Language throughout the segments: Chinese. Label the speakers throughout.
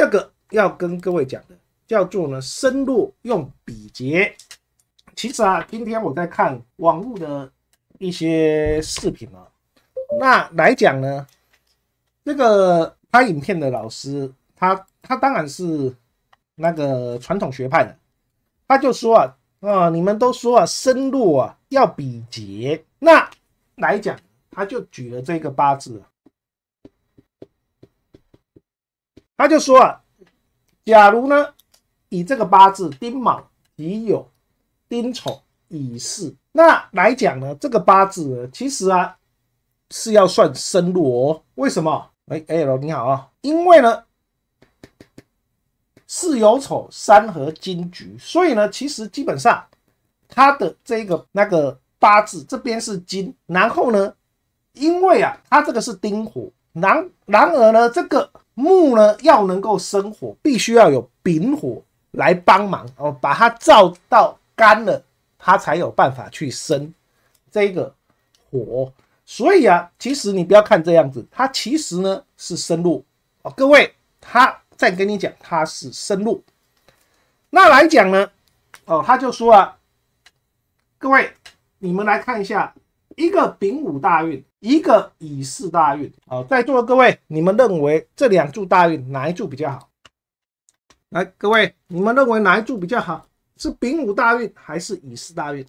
Speaker 1: 这个要跟各位讲的叫做呢，深入用比劫。其实啊，今天我在看网络的一些视频啊，那来讲呢，这个拍影片的老师，他他当然是那个传统学派的，他就说啊，啊，你们都说啊，深入啊，要比劫。那来讲，他就举了这个八字。他就说啊，假如呢，以这个八字丁卯、乙酉、丁丑、乙巳，那来讲呢，这个八字其实啊是要算生哦。为什么？哎哎，老你好啊，因为呢巳酉丑三合金局，所以呢，其实基本上他的这个那个八字这边是金，然后呢，因为啊，他这个是丁火，然然而呢，这个。木呢要能够生火，必须要有丙火来帮忙哦，把它照到干了，它才有办法去生这个火。所以啊，其实你不要看这样子，它其实呢是深入哦。各位，他再跟你讲，它是深入。那来讲呢，哦，他就说啊，各位，你们来看一下一个丙午大运。一个乙巳大运啊，在座的各位，你们认为这两柱大运哪一柱比较好？来，各位，你们认为哪一柱比较好？是丙午大运还是乙巳大运？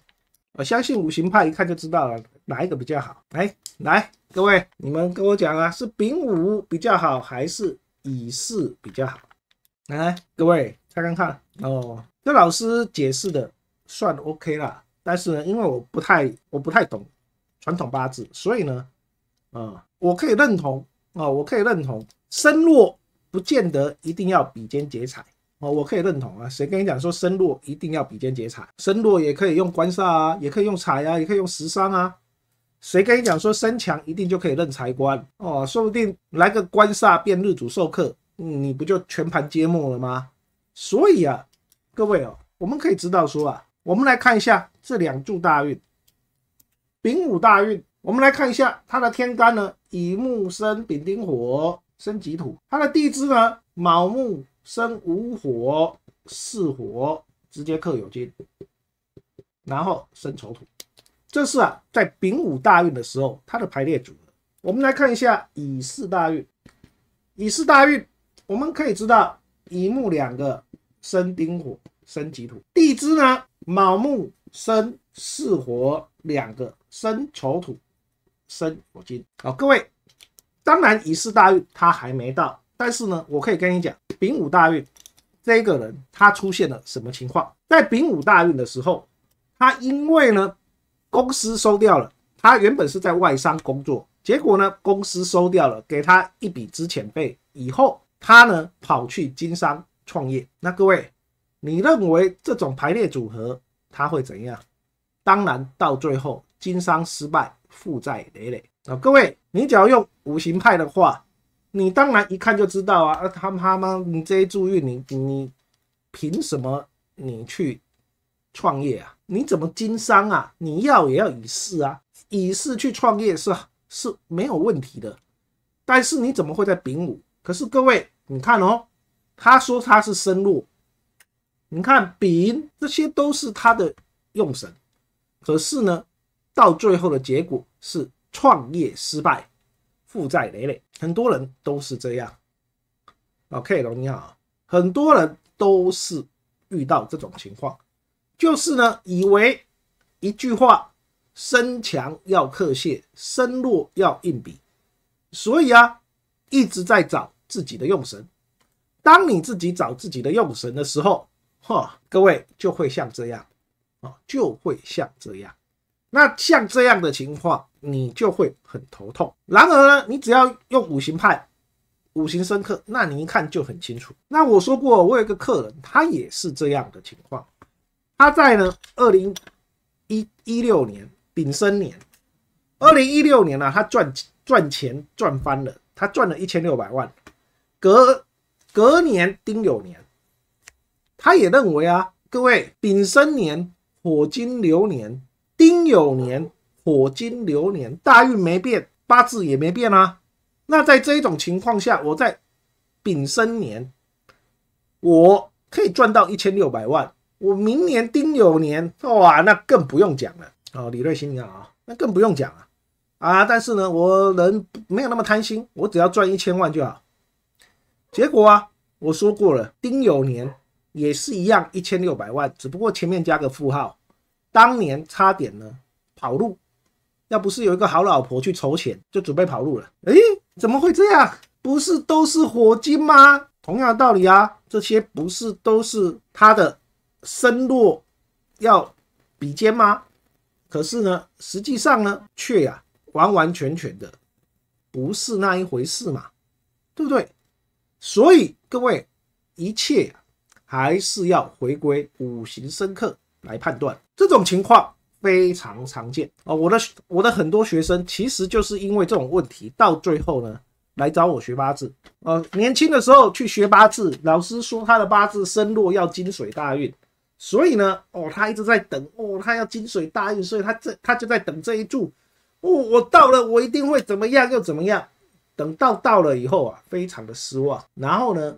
Speaker 1: 我相信五行派一看就知道了，哪一个比较好？来，来，各位，你们跟我讲啊，是丙午比较好还是乙巳比较好？来，各位，看看看哦，这老师解释的算 OK 了，但是呢，因为我不太，我不太懂。传统八字，所以呢，啊，我可以认同啊，我可以认同身弱不见得一定要比肩劫财哦，我可以认同啊。谁跟你讲说身弱一定要比肩劫财？身弱也可以用官煞啊，也可以用财啊，也可以用食伤啊。谁跟你讲说身强一定就可以认财官哦？说不定来个官煞变日主受克，你不就全盘皆末了吗？所以啊，各位哦，我们可以知道说啊，我们来看一下这两柱大运。丙午大运，我们来看一下它的天干呢，乙木生丙丁火，生己土；它的地支呢，卯木生午火、巳火，直接克酉金，然后生丑土。这是啊，在丙午大运的时候，它的排列组合。我们来看一下乙巳大运，乙巳大运，我们可以知道乙木两个生丁火，生己土；地支呢，卯木。生四火两个，生丑土，生火金。好，各位，当然乙巳大运他还没到，但是呢，我可以跟你讲，丙午大运这个人他出现了什么情况？在丙午大运的时候，他因为呢公司收掉了，他原本是在外商工作，结果呢公司收掉了，给他一笔资钱费，以后他呢跑去经商创业。那各位，你认为这种排列组合？他会怎样？当然，到最后经商失败，负债累累啊！各位，你只要用五行派的话，你当然一看就知道啊！啊，他他妈，你这一注运，你你凭什么你去创业啊？你怎么经商啊？你要也要以事啊，以事去创业是是没有问题的，但是你怎么会在丙午？可是各位，你看哦，他说他是深入。你看丙，这些都是他的用神，可是呢，到最后的结果是创业失败，负债累累。很多人都是这样。OK，龙你好，很多人都是遇到这种情况，就是呢，以为一句话“身强要克泄，身弱要硬比”，所以啊，一直在找自己的用神。当你自己找自己的用神的时候，哈，各位就会像这样，啊，就会像这样。那像这样的情况，你就会很头痛。然而呢，你只要用五行派，五行生克，那你一看就很清楚。那我说过，我有个客人，他也是这样的情况。他在呢，二零一一六年丙申年，二零一六年呢，他赚赚钱赚翻了，他赚了一千六百万。隔隔年丁酉年。他也认为啊，各位丙申年火金流年，丁酉年火金流年，大运没变，八字也没变啊。那在这种情况下，我在丙申年，我可以赚到一千六百万。我明年丁酉年，哇，那更不用讲了。哦，李瑞鑫，你看啊，那更不用讲了啊。但是呢，我人没有那么贪心，我只要赚一千万就好。结果啊，我说过了，丁酉年。也是一样，一千六百万，只不过前面加个负号。当年差点呢跑路，要不是有一个好老婆去筹钱，就准备跑路了。诶，怎么会这样？不是都是火金吗？同样的道理啊，这些不是都是他的身弱要比肩吗？可是呢，实际上呢，却呀完完全全的不是那一回事嘛，对不对？所以各位，一切啊、还是要回归五行生克来判断，这种情况非常常见啊！我的我的很多学生其实就是因为这种问题，到最后呢来找我学八字。呃，年轻的时候去学八字，老师说他的八字生弱要金水大运，所以呢，哦，他一直在等，哦，他要金水大运，所以他这他就在等这一柱，哦，我到了，我一定会怎么样又怎么样，等到到了以后啊，非常的失望，然后呢？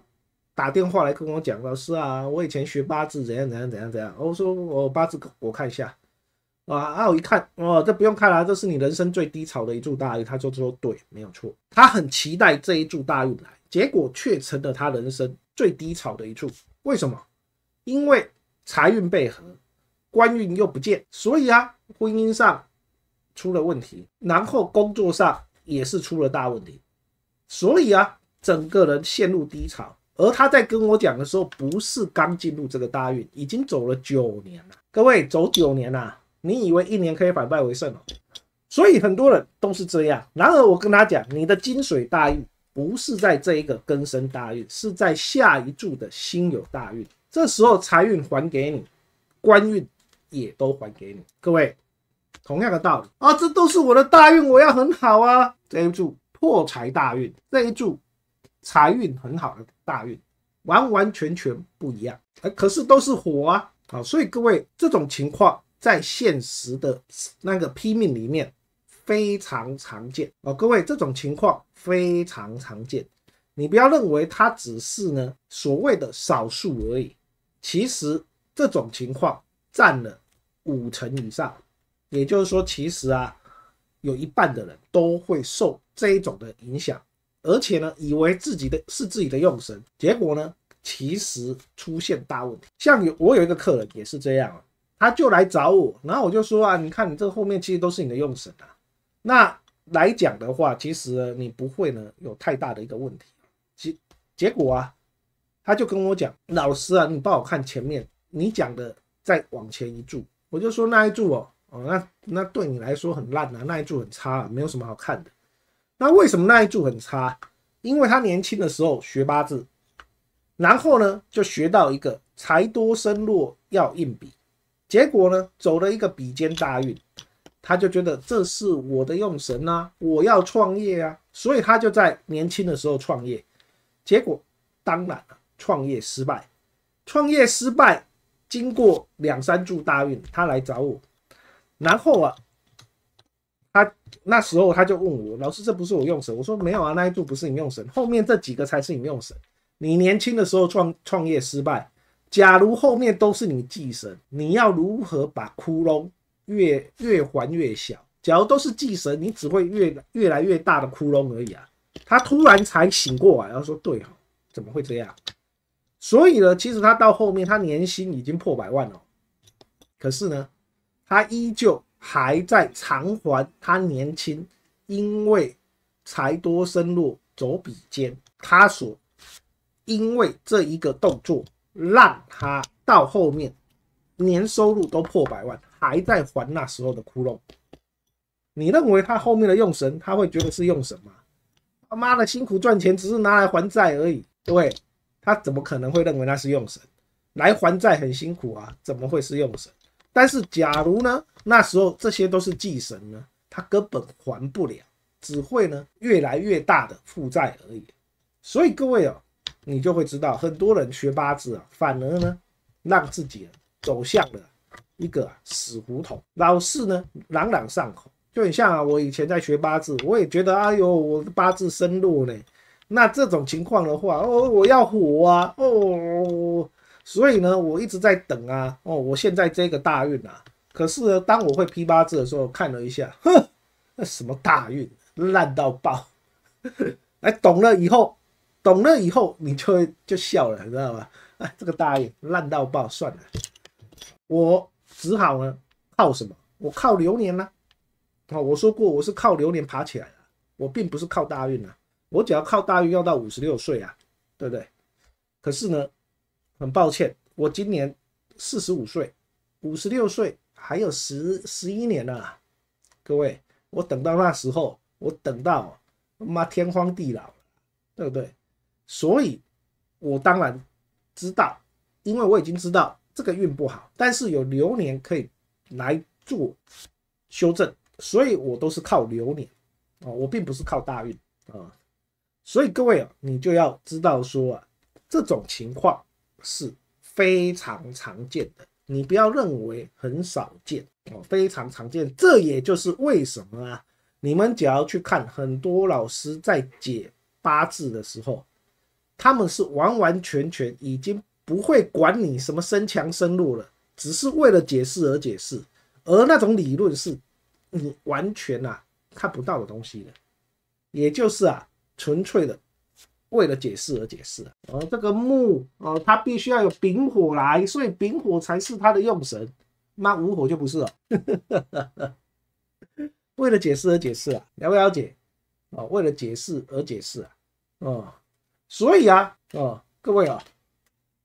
Speaker 1: 打电话来跟我讲，老师啊，我以前学八字怎样怎样怎样怎样。我说我八字，我看一下啊啊！我一看，哦，这不用看了，这是你人生最低潮的一柱大运。他就说对，没有错。他很期待这一柱大运来，结果却成了他人生最低潮的一柱。为什么？因为财运被合，官运又不见，所以啊，婚姻上出了问题，然后工作上也是出了大问题，所以啊，整个人陷入低潮。而他在跟我讲的时候，不是刚进入这个大运，已经走了九年了。各位走九年了，你以为一年可以反败为胜哦？所以很多人都是这样。然而我跟他讲，你的金水大运不是在这一个根生大运，是在下一柱的辛酉大运，这时候财运还给你，官运也都还给你。各位，同样的道理啊，这都是我的大运，我要很好啊。这一柱破财大运，这一柱。财运很好的大运，完完全全不一样，哎，可是都是火啊，好，所以各位这种情况在现实的那个批命里面非常常见哦，各位这种情况非常常见，你不要认为它只是呢所谓的少数而已，其实这种情况占了五成以上，也就是说，其实啊有一半的人都会受这一种的影响。而且呢，以为自己的是自己的用神，结果呢，其实出现大问题。像有我有一个客人也是这样啊，他就来找我，然后我就说啊，你看你这后面其实都是你的用神啊。那来讲的话，其实你不会呢有太大的一个问题。结结果啊，他就跟我讲，老师啊，你帮我看前面，你讲的再往前一柱，我就说那一柱哦，哦，那那对你来说很烂啊，那一柱很差，啊，没有什么好看的。那为什么那一柱很差？因为他年轻的时候学八字，然后呢就学到一个财多身弱要硬比，结果呢走了一个比肩大运，他就觉得这是我的用神啊，我要创业啊，所以他就在年轻的时候创业，结果当然了，创业失败，创业失败，经过两三柱大运，他来找我，然后啊。他那时候他就问我，老师，这不是我用神？我说没有啊，那一度不是你用神，后面这几个才是你用神。你年轻的时候创创业失败，假如后面都是你寄神，你要如何把窟窿越越还越小？假如都是寄神，你只会越越来越大的窟窿而已啊！他突然才醒过来，然后说：“对哦，怎么会这样？”所以呢，其实他到后面，他年薪已经破百万了，可是呢，他依旧。还在偿还他年轻，因为财多身弱走笔尖，他所因为这一个动作让他到后面年收入都破百万，还在还那时候的窟窿。你认为他后面的用神，他会觉得是用神吗？他妈的辛苦赚钱，只是拿来还债而已。各位，他怎么可能会认为他是用神？来还债很辛苦啊，怎么会是用神？但是，假如呢，那时候这些都是祭生呢，他根本还不了，只会呢越来越大的负债而已。所以各位哦，你就会知道，很多人学八字啊，反而呢让自己走向了一个死胡同。老是呢朗朗上口，就很像我以前在学八字，我也觉得哎呦，我的八字深入呢，那这种情况的话，哦，我要火啊，哦。所以呢，我一直在等啊，哦，我现在这个大运啊，可是当我会批八字的时候，看了一下，哼，那什么大运烂到爆，哎，懂了以后，懂了以后，你就会就笑了，你知道吗？哎，这个大运烂到爆，算了，我只好呢靠什么？我靠流年呢？哦，我说过我是靠流年爬起来的，我并不是靠大运啊，我只要靠大运要到五十六岁啊，对不对？可是呢？很抱歉，我今年四十五岁，五十六岁还有十十一年呢。各位，我等到那时候，我等到妈天荒地老对不对？所以，我当然知道，因为我已经知道这个运不好，但是有流年可以来做修正，所以我都是靠流年啊，我并不是靠大运啊。所以各位啊，你就要知道说啊，这种情况。是非常常见的，你不要认为很少见哦，非常常见。这也就是为什么啊，你们只要去看很多老师在解八字的时候，他们是完完全全已经不会管你什么身强身弱了，只是为了解释而解释，而那种理论是你完全啊看不到的东西的，也就是啊纯粹的。为了解释而解释啊！这个木哦，它必须要有丙火来，所以丙火才是它的用神，那无火就不是了。为了解释而解释啊，了不了解？哦，为了解释而解释啊！哦，所以啊，哦，各位啊，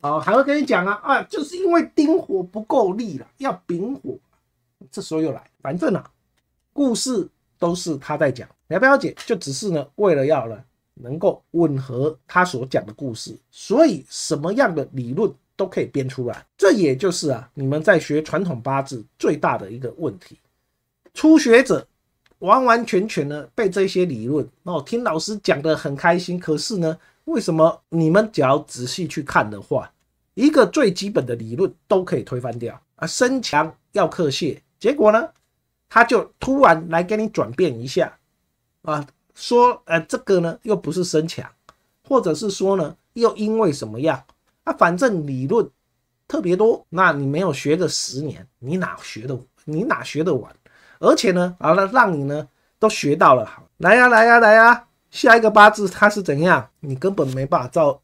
Speaker 1: 哦，还会跟你讲啊啊，就是因为丁火不够力了，要丙火，这时候又来，反正啊，故事都是他在讲，了不了解？就只是呢，为了要了。能够吻合他所讲的故事，所以什么样的理论都可以编出来。这也就是啊，你们在学传统八字最大的一个问题。初学者完完全全呢，被这些理论，然后听老师讲的很开心。可是呢，为什么你们只要仔细去看的话，一个最基本的理论都可以推翻掉啊？身强要克泄，结果呢，他就突然来给你转变一下啊。说，呃，这个呢又不是生强，或者是说呢，又因为什么样？啊，反正理论特别多，那你没有学个十年，你哪学得你哪学得完？而且呢，啊，那让你呢都学到了，好，来呀，来呀，来呀，下一个八字它是怎样？你根本没办法照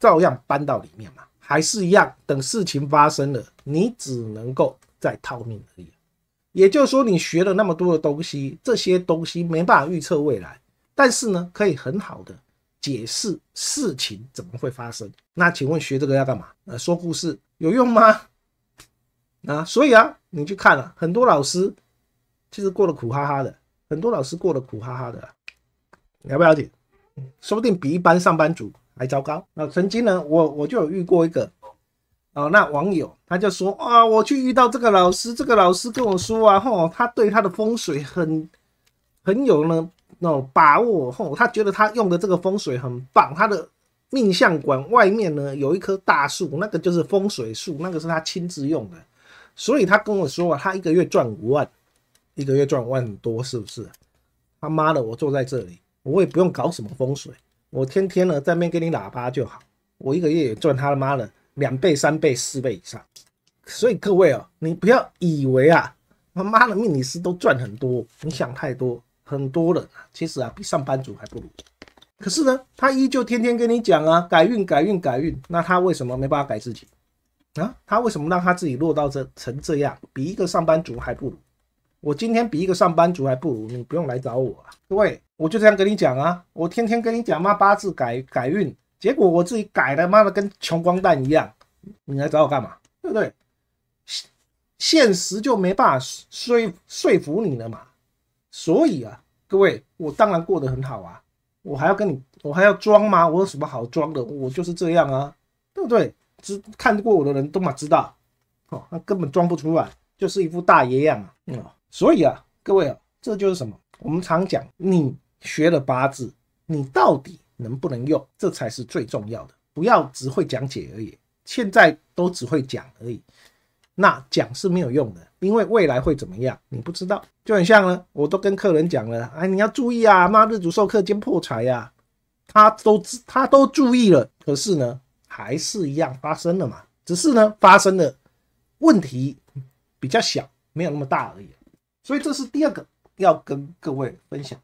Speaker 1: 照样搬到里面嘛，还是一样。等事情发生了，你只能够再套命而已。也就是说，你学了那么多的东西，这些东西没办法预测未来，但是呢，可以很好的解释事情怎么会发生。那请问学这个要干嘛？呃，说故事有用吗？啊，所以啊，你去看了很多老师，其实过得苦哈哈的，很多老师过得苦哈哈的，了不了解？说不定比一般上班族还糟糕。那曾经呢，我我就有遇过一个。哦，那网友他就说啊，我去遇到这个老师，这个老师跟我说啊，吼，他对他的风水很，很有呢，那种把握吼，他觉得他用的这个风水很棒，他的命相馆外面呢有一棵大树，那个就是风水树，那个是他亲自用的，所以他跟我说啊，他一个月赚五万，一个月赚万多，是不是？他妈的，我坐在这里，我也不用搞什么风水，我天天呢在那边给你喇叭就好，我一个月也赚他妈了。两倍、三倍、四倍以上，所以各位哦，你不要以为啊，他妈的命理师都赚很多，你想太多，很多人啊，其实啊比上班族还不如。可是呢，他依旧天天跟你讲啊，改运、改运、改运。那他为什么没办法改自己啊？他为什么让他自己落到这成这样，比一个上班族还不如？我今天比一个上班族还不如，你不用来找我啊，各位，我就这样跟你讲啊，我天天跟你讲嘛，八字改改运。结果我自己改的，妈的跟穷光蛋一样，你来找我干嘛？对不对？现实就没办法说说服你了嘛。所以啊，各位，我当然过得很好啊，我还要跟你，我还要装吗？我有什么好装的？我就是这样啊，对不对？只看过我的人都嘛知道，哦，那根本装不出来，就是一副大爷样啊。所以啊，各位啊，这就是什么？我们常讲，你学了八字，你到底？能不能用？这才是最重要的。不要只会讲解而已，现在都只会讲而已。那讲是没有用的，因为未来会怎么样，你不知道。就很像呢，我都跟客人讲了，哎，你要注意啊，妈日主授课兼破财呀，他都他都注意了，可是呢，还是一样发生了嘛？只是呢，发生的问题比较小，没有那么大而已。所以这是第二个要跟各位分享。